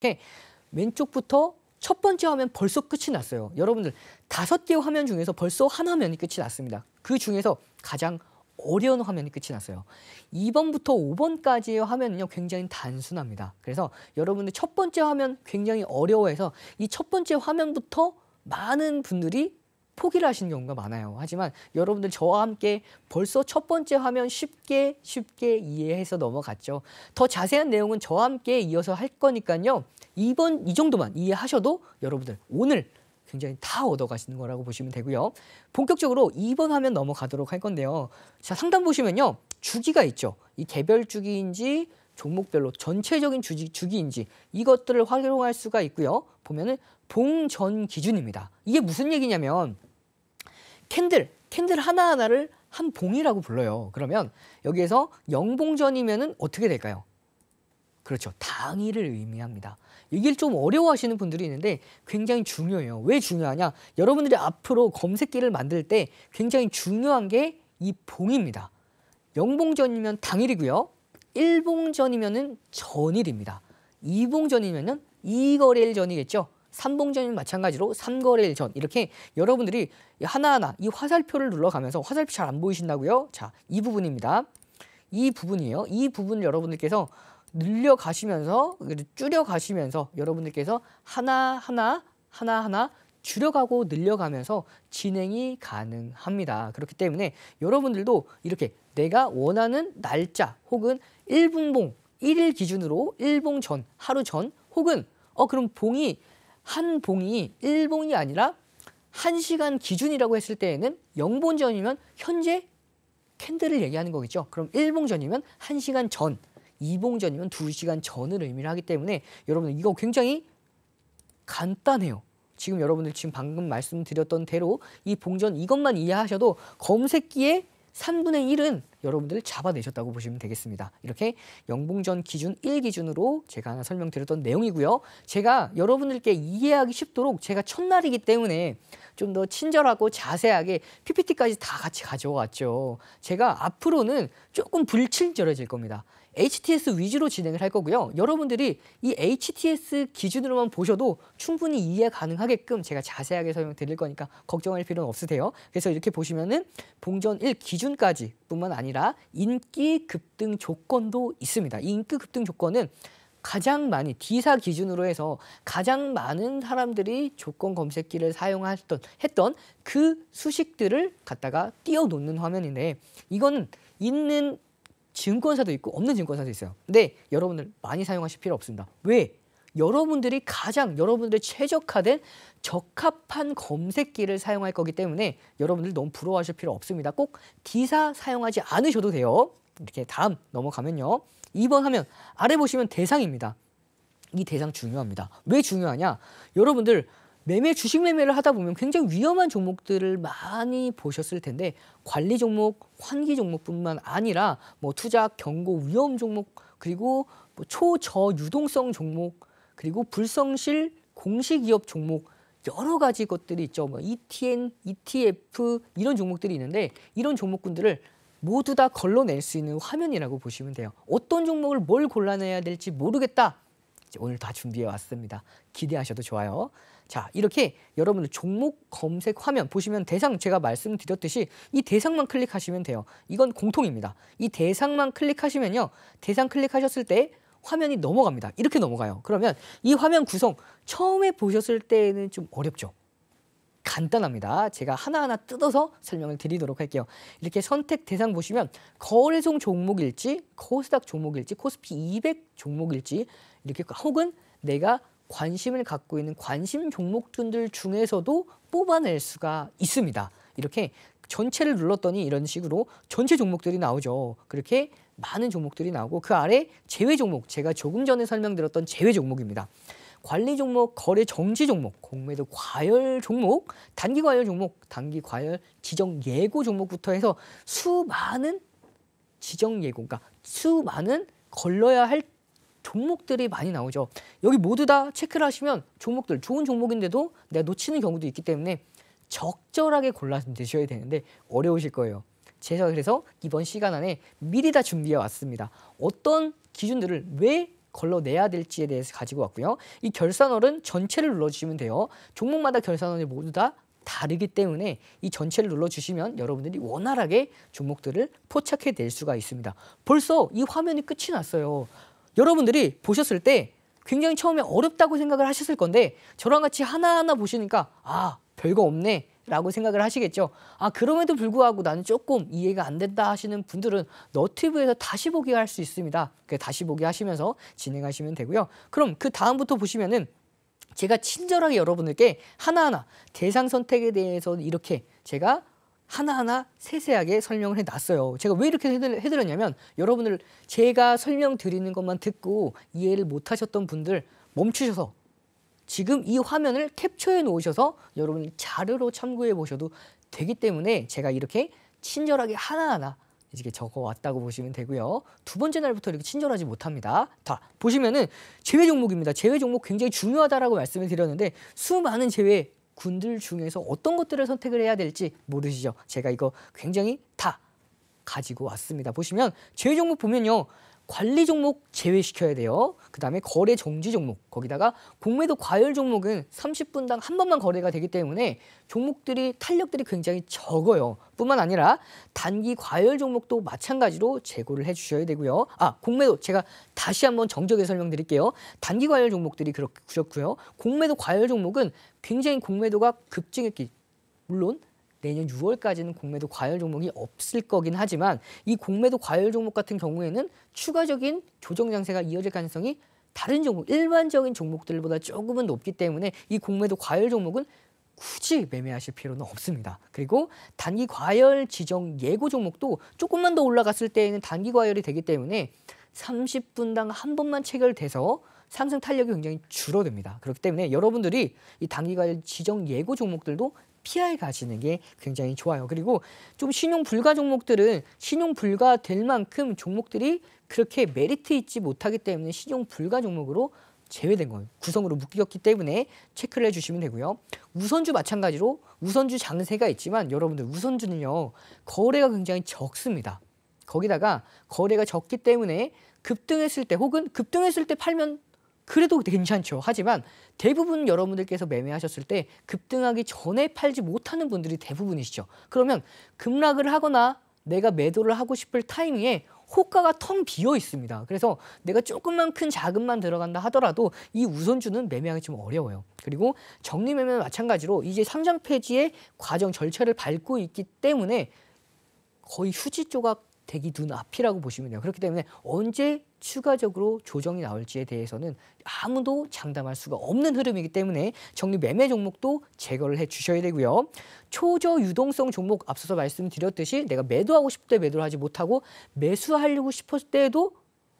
이렇게 왼쪽부터 첫 번째 화면 벌써 끝이 났어요. 여러분들 다섯 개 화면 중에서 벌써 한 화면이 끝이 났습니다. 그 중에서 가장 어려운 화면이 끝이 났어요. 2번부터 5번까지의 화면은요, 굉장히 단순합니다. 그래서 여러분들 첫 번째 화면 굉장히 어려워해서 이 첫 번째 화면부터 많은 분들이 포기를 하시는 경우가 많아요. 하지만 여러분들 저와 함께 벌써 첫 번째 화면 쉽게 쉽게 이해해서 넘어갔죠. 더 자세한 내용은 저와 함께 이어서 할 거니까요. 이번 이 정도만 이해하셔도 여러분들 오늘 굉장히 다 얻어가시는 거라고 보시면 되고요. 본격적으로 2번 화면 넘어가도록 할 건데요. 자 상단 보시면요. 주기가 있죠. 이 개별 주기인지 종목별로 전체적인 주기, 주기인지 이것들을 활용할 수가 있고요. 보면은 봉 전 기준입니다. 이게 무슨 얘기냐면 캔들, 캔들 하나하나를 한 봉이라고 불러요. 그러면 여기에서 영봉전이면은 어떻게 될까요? 그렇죠. 당일을 의미합니다. 이길좀 어려워하시는 분들이 있는데 굉장히 중요해요. 왜 중요하냐? 여러분들이 앞으로 검색기를 만들 때 굉장히 중요한 게 이 봉입니다. 영봉전이면 당일이고요. 1봉전이면은 전일입니다. 2봉전이면은 2거래일 전이겠죠. 3봉전이면 마찬가지로 3거래일 전 이렇게 여러분들이 하나하나 이 화살표를 눌러가면서 화살표 잘 안 보이신다고요? 자, 이 부분입니다. 이 부분이에요. 이 부분을 여러분들께서 늘려가시면서 줄여가시면서 여러분들께서 하나하나 하나하나 줄여가고 늘려가면서 진행이 가능합니다. 그렇기 때문에 여러분들도 이렇게 내가 원하는 날짜 혹은 1분봉, 1일 기준으로 1봉 전, 하루 전 혹은 어 그럼 봉이 한 봉이 1봉이 아니라 1시간 기준이라고 했을 때에는 0봉 전이면 현재 캔들을 얘기하는 거겠죠. 그럼 1봉 전이면 1시간 전, 2봉 전이면 2시간 전을 의미를 하기 때문에 여러분 이거 굉장히 간단해요. 지금 여러분들 지금 방금 말씀드렸던 대로 이 봉 전 이것만 이해하셔도 검색기에 3분의 1은 여러분들 잡아내셨다고 보시면 되겠습니다. 이렇게 영봉전 기준 1 기준으로 제가 하나 설명드렸던 내용이고요. 제가 여러분들께 이해하기 쉽도록 제가 첫날이기 때문에 좀 더 친절하고 자세하게 PPT까지 다 같이 가져왔죠. 제가 앞으로는 조금 불친절해질 겁니다. HTS 위주로 진행을 할 거고요. 여러분들이 이 HTS 기준으로만 보셔도 충분히 이해 가능하게끔 제가 자세하게 설명드릴 거니까 걱정할 필요는 없으세요. 그래서 이렇게 보시면은 봉전 1 기준까지 뿐만 아니라 인기 급등 조건도 있습니다. 인기 급등 조건은 가장 많이 D사 기준으로 해서 가장 많은 사람들이 조건 검색기를 사용했던 했던 그 수식들을 갖다가 띄워놓는 화면인데 이거는 있는 증권사도 있고 없는 증권사도 있어요. 근데 여러분들 많이 사용하실 필요 없습니다. 왜? 여러분들이 가장 여러분들의 최적화된 적합한 검색기를 사용할 거기 때문에 여러분들 너무 부러워하실 필요 없습니다. 꼭 D사 사용하지 않으셔도 돼요. 이렇게 다음 넘어가면요. 2번 하면 아래 보시면 대상입니다. 이 대상 중요합니다. 왜 중요하냐? 여러분들 매매 주식 매매를 하다 보면 굉장히 위험한 종목들을 많이 보셨을 텐데 관리 종목, 환기 종목뿐만 아니라 뭐 투자 경고 위험 종목 그리고 뭐 초저 유동성 종목 그리고 불성실 공시기업 종목 여러 가지 것들이 있죠. 뭐 ETN, ETF 이런 종목들이 있는데 이런 종목군들을 모두 다 걸러낼 수 있는 화면이라고 보시면 돼요. 어떤 종목을 뭘 골라내야 될지 모르겠다. 오늘 다 준비해 왔습니다. 기대하셔도 좋아요. 자 이렇게 여러분들 종목 검색 화면 보시면 대상 제가 말씀드렸듯이 이 대상만 클릭하시면 돼요. 이건 공통입니다. 이 대상만 클릭하시면요. 대상 클릭하셨을 때 화면이 넘어갑니다. 이렇게 넘어가요. 그러면 이 화면 구성 처음에 보셨을 때는 좀 어렵죠. 간단합니다. 제가 하나하나 뜯어서 설명을 드리도록 할게요. 이렇게 선택 대상 보시면 거래송 종목일지 코스닥 종목일지 코스피 200 종목일지 이렇게 혹은 내가 관심을 갖고 있는 관심 종목들 중에서도 뽑아낼 수가 있습니다. 이렇게 전체를 눌렀더니 이런 식으로 전체 종목들이 나오죠. 그렇게 많은 종목들이 나오고 그 아래 제외 종목, 제가 조금 전에 설명드렸던 제외 종목입니다. 관리 종목, 거래 정지 종목, 공매도 과열 종목, 단기 과열 종목, 단기 과열 지정 예고 종목부터 해서 수많은 지정 예고, 그러니까 수많은 걸러야 할 종목들이 많이 나오죠. 여기 모두 다 체크를 하시면 종목들 좋은 종목인데도 내가 놓치는 경우도 있기 때문에 적절하게 골라서 드셔야 되는데 어려우실 거예요. 제가 그래서 이번 시간 안에 미리 다 준비해 왔습니다. 어떤 기준들을 왜 걸러내야 될지에 대해서 가지고 왔고요. 이 결산월은 전체를 눌러주시면 돼요. 종목마다 결산월이 모두 다 다르기 때문에 이 전체를 눌러주시면 여러분들이 원활하게 종목들을 포착해 낼 수가 있습니다. 벌써 이 화면이 끝이 났어요. 여러분들이 보셨을 때 굉장히 처음에 어렵다고 생각을 하셨을 건데 저랑 같이 하나하나 보시니까 아 별거 없네 라고 생각을 하시겠죠. 아 그럼에도 불구하고 나는 조금 이해가 안 된다 하시는 분들은 너튜브에서 다시 보기 할 수 있습니다. 그 다시 보기 하시면서 진행하시면 되고요. 그럼 그 다음부터 보시면은 제가 친절하게 여러분들께 하나하나 대상 선택에 대해서 이렇게 제가 하나하나 세세하게 설명을 해놨어요. 제가 왜 이렇게 해드렸냐면 여러분들 제가 설명드리는 것만 듣고 이해를 못하셨던 분들 멈추셔서 지금 이 화면을 캡처해 놓으셔서 여러분 자료로 참고해 보셔도 되기 때문에 제가 이렇게 친절하게 하나하나 이게 적어 왔다고 보시면 되고요. 두 번째 날부터 이렇게 친절하지 못합니다. 다 보시면은 제외 종목입니다. 제외 종목 굉장히 중요하다라고 말씀을 드렸는데 수많은 제외 군들 중에서 어떤 것들을 선택을 해야 될지 모르시죠. 제가 이거 굉장히 다 가지고 왔습니다. 보시면 제 종목 보면요. 관리 종목 제외시켜야 돼요. 그 다음에 거래 정지 종목 거기다가 공매도 과열 종목은 30분당 한 번만 거래가 되기 때문에 종목들이 탄력들이 굉장히 적어요. 뿐만 아니라 단기 과열 종목도 마찬가지로 재고를 해주셔야 되고요. 아 공매도 제가 다시 한번 정적에 설명드릴게요. 단기 과열 종목들이 그렇, 게구셨고요 공매도 과열 종목은 굉장히 공매도가 급증했기 물론 내년 6월까지는 공매도 과열 종목이 없을 거긴 하지만 이 공매도 과열 종목 같은 경우에는 추가적인 조정 장세가 이어질 가능성이 다른 종목, 일반적인 종목들보다 조금은 높기 때문에 이 공매도 과열 종목은 굳이 매매하실 필요는 없습니다. 그리고 단기 과열 지정 예고 종목도 조금만 더 올라갔을 때에는 단기 과열이 되기 때문에 30분당 한 번만 체결돼서 상승 탄력이 굉장히 줄어듭니다. 그렇기 때문에 여러분들이 이 단기 과열 지정 예고 종목들도 피해 가시는 게 굉장히 좋아요. 그리고 좀 신용 불가 종목들은 신용 불가 될 만큼 종목들이 그렇게 메리트 있지 못하기 때문에 신용 불가 종목으로 제외된 거예요. 구성으로 묶였기 때문에 체크를 해주시면 되고요. 우선주 마찬가지로 우선주 장세가 있지만 여러분들 우선주는요. 거래가 굉장히 적습니다. 거기다가 거래가 적기 때문에 급등했을 때 혹은 급등했을 때 팔면 그래도 괜찮죠. 하지만 대부분 여러분들께서 매매하셨을 때 급등하기 전에 팔지 못하는 분들이 대부분이시죠. 그러면 급락을 하거나 내가 매도를 하고 싶을 타이밍에 호가가 텅 비어 있습니다. 그래서 내가 조금만 큰 자금만 들어간다 하더라도 이 우선주는 매매하기 좀 어려워요. 그리고 정리 매매는 마찬가지로 이제 상장 폐지의 과정 절차를 밟고 있기 때문에 거의 휴지 조각 대기 눈앞이라고 보시면 돼요. 그렇기 때문에 언제 추가적으로 조정이 나올지에 대해서는 아무도 장담할 수가 없는 흐름이기 때문에 정리 매매 종목도 제거를 해 주셔야 되고요. 초저 유동성 종목 앞서서 말씀드렸듯이 내가 매도하고 싶을 때 매도를 하지 못하고 매수하려고 싶었을 때에도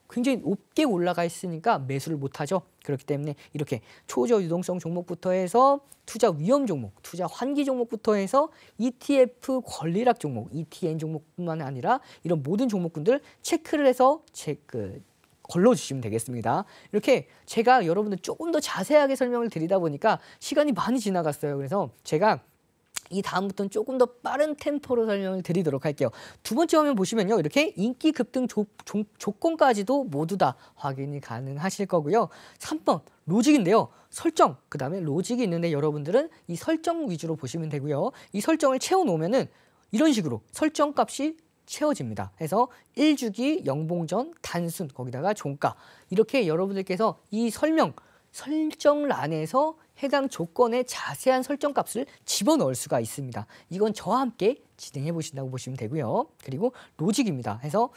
굉장히 높게 올라가 있으니까 매수를 못하죠. 그렇기 때문에 이렇게 초저 유동성 종목부터 해서 투자 위험 종목, 투자 환기 종목부터 해서 ETF 권리락 종목, ETN 종목뿐만 아니라 이런 모든 종목군들 체크를 해서 체크 그 걸러주시면 되겠습니다. 이렇게 제가 여러분들 조금 더 자세하게 설명을 드리다 보니까 시간이 많이 지나갔어요. 그래서 제가 이 다음부터는 조금 더 빠른 템포로 설명을 드리도록 할게요. 두 번째 화면 보시면요. 이렇게 인기 급등 조, 조 건까지도 모두 다 확인이 가능하실 거고요. 3번 로직인데요. 설정, 그 다음에 로직이 있는데 여러분들은 이 설정 위주로 보시면 되고요. 이 설정을 채워놓으면 은 이런 식으로 설정 값이 채워집니다. 해서 1주기, 영봉전, 단순, 거기다가 종가 이렇게 여러분들께서 이 설명 설정란에서 해당 조건의 자세한 설정값을 집어넣을 수가 있습니다. 이건 저와 함께 진행해 보신다고 보시면 되고요. 그리고 로직입니다. 해서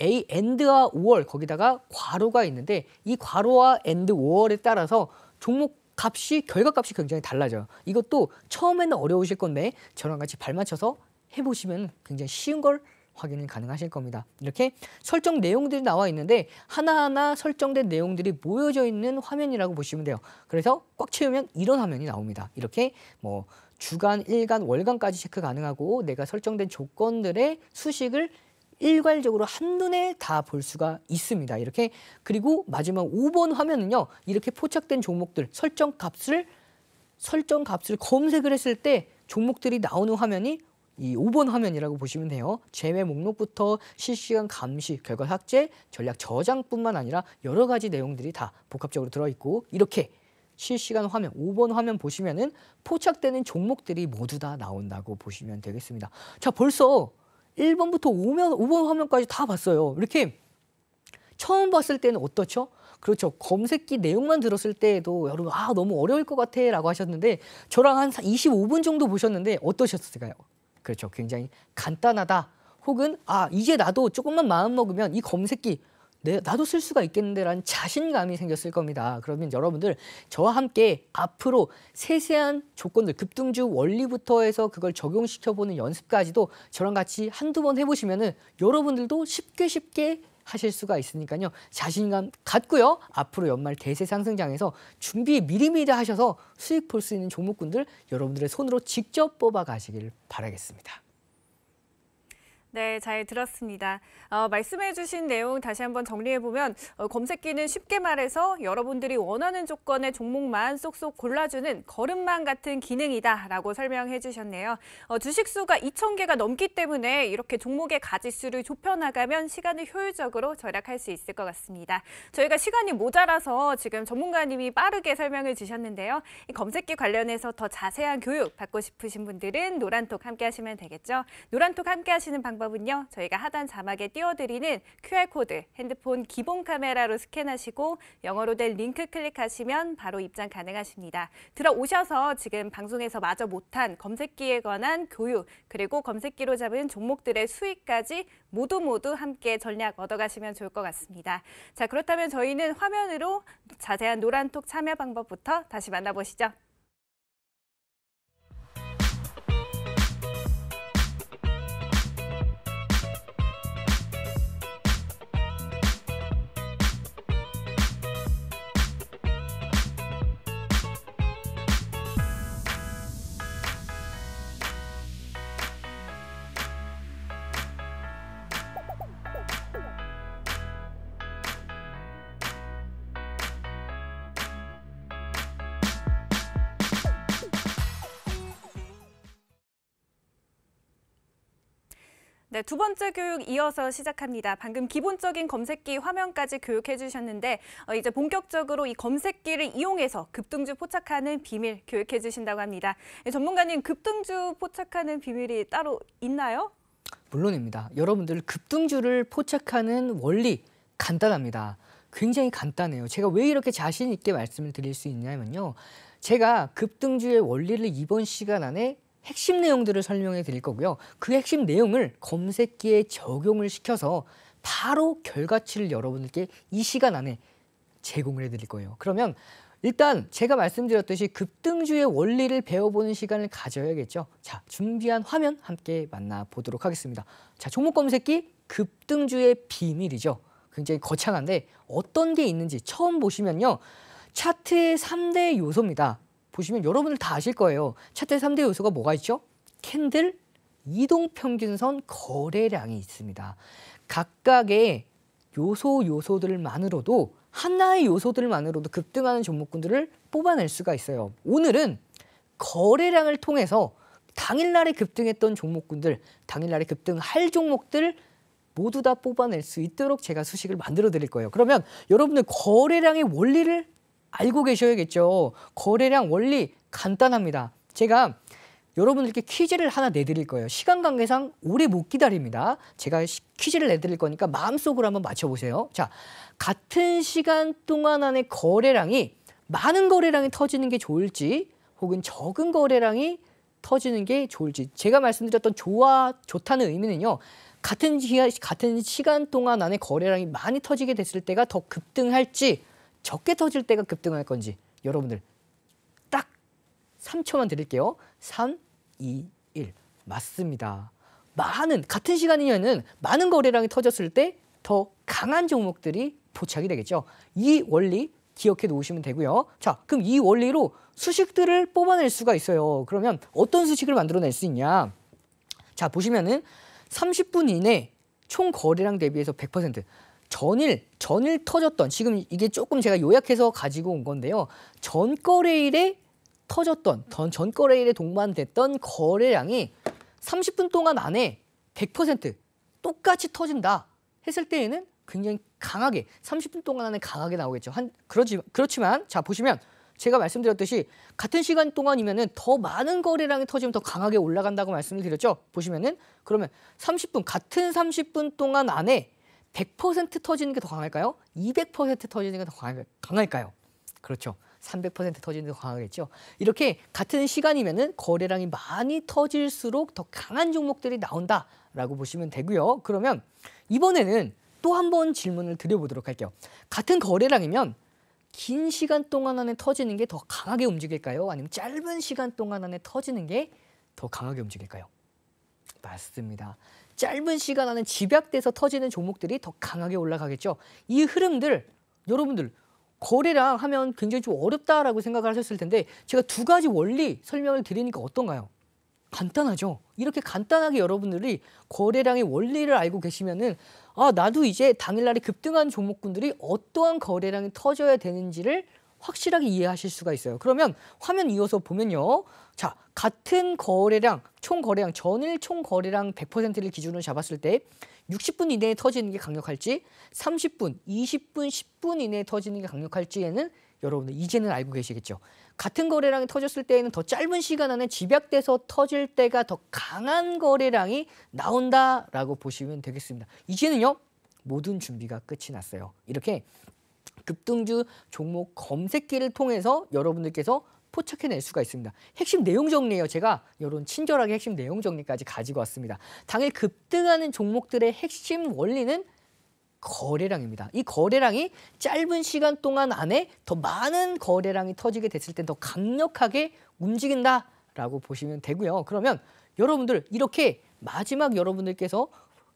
a and와 5월 거기다가 괄호가 있는데 이 괄호와 and 5월에 따라서 종목 값이 결과값이 굉장히 달라져요. 이것도 처음에는 어려우실 건데 저랑 같이 발맞춰서 해보시면 굉장히 쉬운 걸 확인이 가능하실 겁니다. 이렇게 설정 내용들이 나와 있는데 하나하나 설정된 내용들이 모여져 있는 화면이라고 보시면 돼요. 그래서 꽉 채우면 이런 화면이 나옵니다. 이렇게 뭐 주간, 일간, 월간까지 체크 가능하고 내가 설정된 조건들의 수식을 일괄적으로 한눈에 다 볼 수가 있습니다. 이렇게 그리고 마지막 5번 화면은요. 이렇게 포착된 종목들 설정 값을 설정 값을 검색을 했을 때 종목들이 나오는 화면이 이 5번 화면이라고 보시면 돼요. 제외 목록부터 실시간 감시, 결과 삭제, 전략 저장뿐만 아니라 여러 가지 내용들이 다 복합적으로 들어있고 이렇게 실시간 화면, 5번 화면 보시면은 포착되는 종목들이 모두 다 나온다고 보시면 되겠습니다. 자, 벌써 1번부터 5면, 5번 화면까지 다 봤어요. 이렇게 처음 봤을 때는 어떻죠? 그렇죠. 검색기 내용만 들었을 때에도 여러분, 아, 너무 어려울 것 같아 라고 하셨는데 저랑 한 25분 정도 보셨는데 어떠셨을까요? 그렇죠. 굉장히 간단하다. 혹은 아 이제 나도 조금만 마음 먹으면 이 검색기 내, 네, 나도 쓸 수가 있겠는데라는 자신감이 생겼을 겁니다. 그러면 여러분들 저와 함께 앞으로 세세한 조건들 급등주 원리부터 해서 그걸 적용시켜보는 연습까지도 저랑 같이 한두 번 해보시면은 여러분들도 쉽게 쉽게 하실 수가 있으니까요. 자신감 갖고요. 앞으로 연말 대세 상승장에서 준비 미리미리 하셔서 수익 볼 수 있는 종목군들 여러분들의 손으로 직접 뽑아 가시길 바라겠습니다. 네, 잘 들었습니다. 어, 말씀해주신 내용 다시 한번 정리해보면 어, 검색기는 쉽게 말해서 여러분들이 원하는 조건의 종목만 쏙쏙 골라주는 걸음망 같은 기능이다라고 설명해주셨네요. 어, 주식수가 2,000개가 넘기 때문에 이렇게 종목의 가지수를 좁혀나가면 시간을 효율적으로 절약할 수 있을 것 같습니다. 저희가 시간이 모자라서 지금 전문가님이 빠르게 설명을 주셨는데요. 이 검색기 관련해서 더 자세한 교육 받고 싶으신 분들은 노란톡 함께 하시면 되겠죠. 노란톡 함께 하시는 방법 방법은요. 저희가 하단 자막에 띄워드리는 QR코드 핸드폰 기본 카메라로 스캔하시고 영어로 된 링크 클릭하시면 바로 입장 가능하십니다. 들어오셔서 지금 방송에서 마저 못한 검색기에 관한 교육 그리고 검색기로 잡은 종목들의 수익까지 모두 모두 함께 전략 얻어가시면 좋을 것 같습니다. 자 그렇다면 저희는 화면으로 자세한 노란톡 참여 방법부터 다시 만나보시죠. 네, 두 번째 교육 이어서 시작합니다. 방금 기본적인 검색기 화면까지 교육해 주셨는데 어, 이제 본격적으로 이 검색기를 이용해서 급등주 포착하는 비밀 교육해 주신다고 합니다. 네, 전문가님 급등주 포착하는 비밀이 따로 있나요? 물론입니다. 여러분들 급등주를 포착하는 원리 간단합니다. 굉장히 간단해요. 제가 왜 이렇게 자신 있게 말씀을 드릴 수 있냐면요. 제가 급등주의 원리를 이번 시간 안에 핵심 내용들을 설명해 드릴 거고요. 그 핵심 내용을 검색기에 적용을 시켜서 바로 결과치를 여러분들께 이 시간 안에 제공을 해 드릴 거예요. 그러면 일단 제가 말씀드렸듯이 급등주의 원리를 배워보는 시간을 가져야겠죠. 자, 준비한 화면 함께 만나보도록 하겠습니다. 자, 종목 검색기 급등주의 비밀이죠. 굉장히 거창한데 어떤 게 있는지 처음 보시면요. 차트의 3대 요소입니다. 보시면 여러분들 다 아실 거예요. 차트 의 3대 요소가 뭐가 있죠? 캔들, 이동평균선, 거래량이 있습니다. 각각의 요소 요소들만으로도 하나의 요소들만으로도 급등하는 종목군들을 뽑아낼 수가 있어요. 오늘은 거래량을 통해서 당일날에 급등했던 종목군들, 당일날에 급등할 종목들 모두 다 뽑아낼 수 있도록 제가 수식을 만들어 드릴 거예요. 그러면 여러분들 거래량의 원리를 알고 계셔야겠죠. 거래량 원리 간단합니다. 제가 여러분들께 퀴즈를 하나 내드릴 거예요. 시간 관계상 오래 못 기다립니다. 제가 퀴즈를 내드릴 거니까 마음속으로 한번 맞춰보세요. 자, 같은 시간 동안 안에 거래량이 많은 거래량이 터지는 게 좋을지 혹은 적은 거래량이 터지는 게 좋을지 제가 말씀드렸던 좋아 좋다는 의미는요 같은 시간 같은 시간 동안 안에 거래량이 많이 터지게 됐을 때가 더 급등할지 적게 터질 때가 급등할 건지 여러분들 딱 3초만 드릴게요. 3, 2, 1 맞습니다. 많은 같은 시간이면은 많은 거래량이 터졌을 때 더 강한 종목들이 포착이 되겠죠. 이 원리 기억해 놓으시면 되고요. 자, 그럼 이 원리로 수식들을 뽑아낼 수가 있어요. 그러면 어떤 수식을 만들어낼 수 있냐? 자, 보시면은 30분 이내 총 거래량 대비해서 100% 전일 전일 터졌던 지금 이게 조금 제가 요약해서 가지고 온 건데요. 전 거래일에 터졌던 전 거래일에 동반됐던 거래량이 30분 동안 안에 100% 똑같이 터진다 했을 때에는 굉장히 강하게 30분 동안 안에 강하게 나오겠죠. 한 그렇지 그렇지만 자 보시면 제가 말씀드렸듯이 같은 시간 동안이면은 더 많은 거래량이 터지면 더 강하게 올라간다고 말씀을 드렸죠. 보시면은 그러면 30분 같은 30분 동안 안에 100% 터지는 게 더 강할까요? 200% 터지는 게 더 강할까요? 그렇죠. 300% 터지는 게 강하겠죠. 이렇게 같은 시간이면은 거래량이 많이 터질수록 더 강한 종목들이 나온다라고 보시면 되고요. 그러면 이번에는 또 한 번 질문을 드려보도록 할게요. 같은 거래량이면 긴 시간 동안 안에 터지는 게 더 강하게 움직일까요? 아니면 짧은 시간 동안 안에 터지는 게 더 강하게 움직일까요? 맞습니다. 짧은 시간 안에 집약돼서 터지는 종목들이 더 강하게 올라가겠죠. 이 흐름들 여러분들 거래랑 하면 굉장히 좀 어렵다라고 생각을 하셨을 텐데 제가 두 가지 원리 설명을 드리니까 어떤가요? 간단하죠. 이렇게 간단하게 여러분들이 거래량의 원리를 알고 계시면은 아 나도 이제 당일날에 급등한 종목군들이 어떠한 거래량이 터져야 되는지를 확실하게 이해하실 수가 있어요. 그러면 화면 이어서 보면요. 자, 같은 거래량, 총 거래량, 전일 총 거래량 100%를 기준으로 잡았을 때 60분 이내에 터지는 게 강력할지 30분, 20분, 10분 이내에 터지는 게 강력할지에는 여러분들 이제는 알고 계시겠죠. 같은 거래량이 터졌을 때에는 더 짧은 시간 안에 집약돼서 터질 때가 더 강한 거래량이 나온다라고 보시면 되겠습니다. 이제는요. 모든 준비가 끝이 났어요. 이렇게 급등주 종목 검색기를 통해서 여러분들께서 포착해낼 수가 있습니다. 핵심 내용 정리예요. 제가 이런 친절하게 핵심 내용 정리까지 가지고 왔습니다. 당일 급등하는 종목들의 핵심 원리는 거래량입니다. 이 거래량이 짧은 시간 동안 안에 더 많은 거래량이 터지게 됐을 때 더 강력하게 움직인다라고 보시면 되고요. 그러면 여러분들 이렇게 마지막 여러분들께서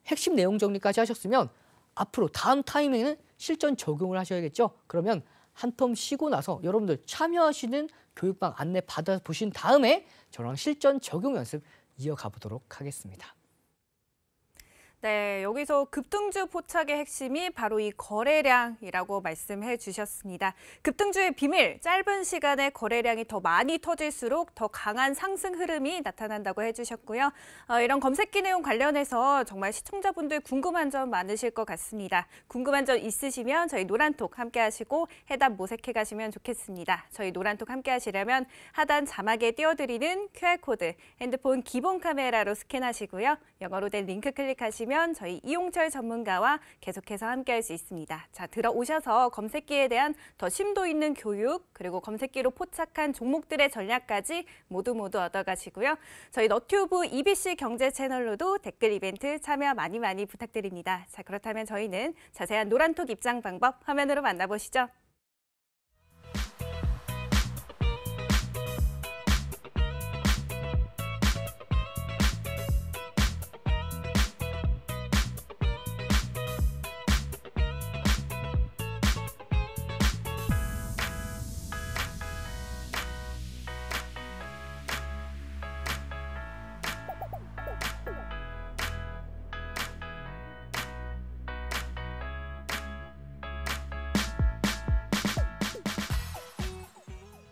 핵심 내용 정리까지 하셨으면 앞으로 다음 타임에는 실전 적용을 하셔야겠죠. 그러면 한 텀 쉬고 나서 여러분들 참여하시는 교육방 안내 받아보신 다음에 저랑 실전 적용 연습 이어가 보도록 하겠습니다. 네, 여기서 급등주 포착의 핵심이 바로 이 거래량이라고 말씀해 주셨습니다. 급등주의 비밀, 짧은 시간에 거래량이 더 많이 터질수록 더 강한 상승 흐름이 나타난다고 해 주셨고요. 어, 이런 검색기 내용 관련해서 정말 시청자분들 궁금한 점 많으실 것 같습니다. 궁금한 점 있으시면 저희 노란톡 함께 하시고 해답 모색해 가시면 좋겠습니다. 저희 노란톡 함께 하시려면 하단 자막에 띄워드리는 QR코드, 핸드폰 기본 카메라로 스캔하시고요. 영어로 된 링크 클릭하시면 보시면 저희 이용철 전문가와 계속해서 함께할 수 있습니다. 자, 들어오셔서 검색기에 대한 더 심도 있는 교육 그리고 검색기로 포착한 종목들의 전략까지 모두 모두 얻어가시고요. 저희 너튜브 EBC 경제 채널로도 댓글 이벤트 참여 많이 많이 부탁드립니다. 자, 그렇다면 저희는 자세한 노란톡 입장 방법 화면으로 만나보시죠.